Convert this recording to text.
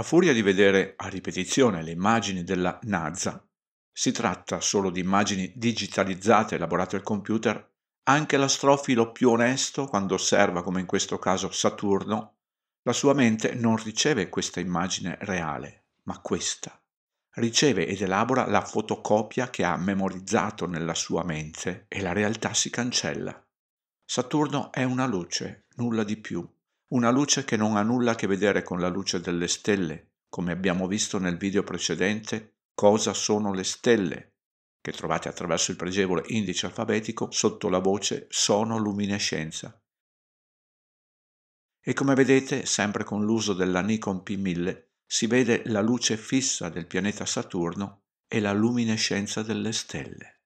A furia di vedere a ripetizione le immagini della NASA, si tratta solo di immagini digitalizzate elaborate al computer, anche l'astrofilo più onesto, quando osserva, come in questo caso, Saturno, la sua mente non riceve questa immagine reale, ma questa. Riceve ed elabora la fotocopia che ha memorizzato nella sua mente e la realtà si cancella. Saturno è una luce, nulla di più. Una luce che non ha nulla a che vedere con la luce delle stelle, come abbiamo visto nel video precedente Cosa sono le stelle, che trovate attraverso il pregevole indice alfabetico sotto la voce Sono luminescenza. E come vedete, sempre con l'uso della Nikon P1000, si vede la luce fissa del pianeta Saturno e la luminescenza delle stelle.